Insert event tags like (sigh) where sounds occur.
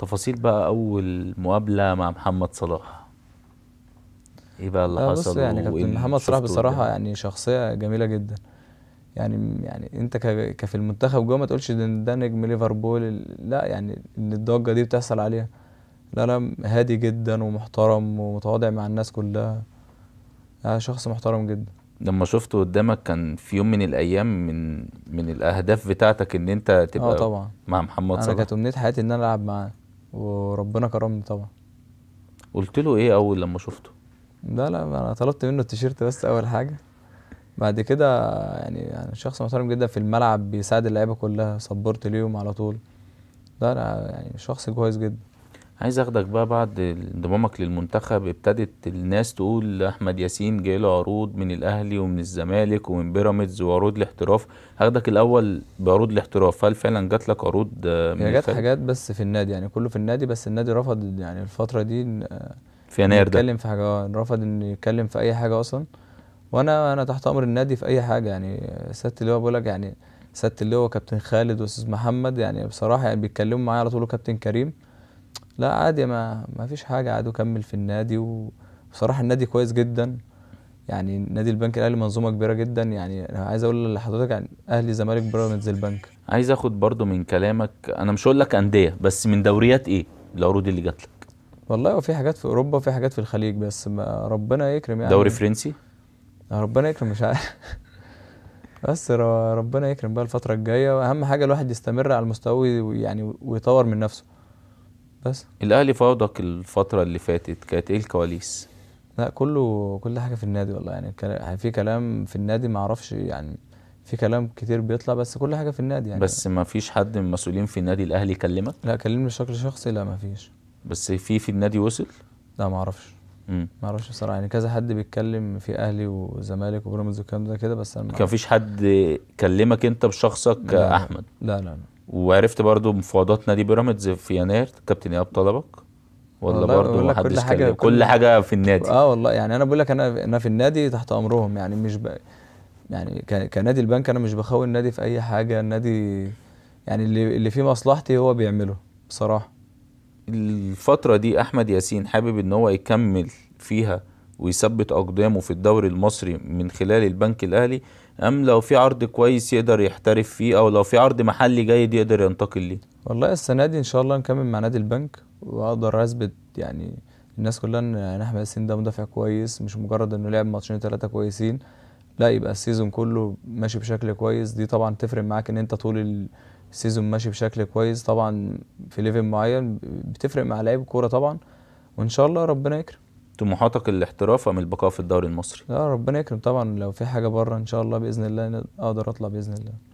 تفاصيل بقى اول مقابله مع محمد صلاح ايه بقى اللي آه، حصل بص يعني كابتن محمد صلاح بصراحه يعني شخصيه جميله جدا يعني يعني انت كفي المنتخب جوه ما تقولش ده, ده نجم ليفربول لا يعني ان الضجه دي بتحصل عليها لا لا هادي جدا ومحترم ومتواضع مع الناس كلها يعني شخص محترم جدا لما شفته قدامك كان في يوم من الايام من من الاهداف بتاعتك ان انت آه، تبقى طبعا مع محمد صلاح انا كانت امنيه حياتي ان انا العب معاه وربنا كرمني طبعا قلت له ايه اول لما شفته لا لا انا طلبت منه التيشيرت بس اول حاجه بعد كده يعني يعني شخص محترم جدا في الملعب بيساعد اللعيبه كلها سبورت ليهم على طول لا لا يعني شخص كويس جدا عايز اخدك بقى بعد انضمامك للمنتخب ابتدت الناس تقول احمد ياسين جاي له عروض من الاهلي ومن الزمالك ومن بيراميدز وعروض الاحتراف هاخدك الاول بعروض الاحتراف هل فعلا جات لك عروض من هي جات حاجات بس في النادي يعني كله في النادي بس النادي رفض يعني الفتره دي في يناير ده يتكلم في حاجه آه، رفض ان يتكلم في اي حاجه اصلا وانا انا تحت امر النادي في اي حاجه يعني سياده اللي هو بقول لك يعني سياده اللي هو كابتن خالد واستاذ محمد يعني بصراحه يعني بيتكلموا معايا على طول كابتن كريم لا عادي ما ما فيش حاجه عادي وكمل في النادي وبصراحه النادي كويس جدا يعني نادي البنك الاهلي منظومه كبيره جدا يعني انا عايز اقول لحضرتك عن اهلي زمالك بيراميدز البنك عايز اخد برضو من كلامك انا مش هقول لك انديه بس من دوريات ايه العروض اللي جات لك والله وفي حاجات في اوروبا وفي حاجات في الخليج بس ما ربنا يكرم يعني دوري فرنسي ربنا يكرم مش عارف (laughs) بس ربنا يكرم بقى الفتره الجايه واهم حاجه الواحد يستمر على المستوى يعني ويطور من نفسه بس الاهلي فاوضك الفتره اللي فاتت كانت ايه الكواليس لا كله كل حاجه في النادي والله يعني في كلام في النادي ما اعرفش يعني في كلام كتير بيطلع بس كل حاجه في النادي يعني بس ما فيش حد من المسؤولين في النادي الاهلي كلمك لا كلمني بشكل شخصي لا ما فيش بس في في النادي وصل لا ما اعرفش ما اعرفش بصراحه يعني كذا حد بيتكلم في اهلي وزمالك وبيراميدز والكلام ده كده بس انا ما فيش حد كلمك انت بشخصك لا احمد لا لا, لا. وعرفت برضو مفاوضات نادي بيراميدز في يناير كابتن ايهاب طلبك ولا برضه محدش كل حاجه كل, كل حاجه في النادي اه والله يعني انا بقول لك انا انا في النادي تحت امرهم يعني مش ب... يعني كنادي البنك انا مش بخون النادي في اي حاجه النادي يعني اللي اللي فيه مصلحتي هو بيعمله بصراحه الفتره دي احمد ياسين حابب ان هو يكمل فيها ويثبت أقدامه في الدوري المصري من خلال البنك الأهلي أم لو في عرض كويس يقدر يحترف فيه أو لو في عرض محلي جيد يقدر ينتقل ليه؟ والله السنة دي إن شاء الله نكمل مع نادي البنك وأقدر أثبت يعني الناس كلها إن يعني أحمد ياسين ده مدافع كويس مش مجرد إنه لعب ماتشين ثلاثة كويسين لا يبقى السيزون كله ماشي بشكل كويس دي طبعا تفرق معاك إن أنت طول السيزون ماشي بشكل كويس طبعا في ليفل معين بتفرق مع لعيب الكورة طبعا وإن شاء الله ربنا يكرم طموحاتك الاحتراف ام البقاء في الدوري المصري؟ لا ربنا يكرم طبعا لو في حاجه بره ان شاء الله باذن الله اقدر اطلع باذن الله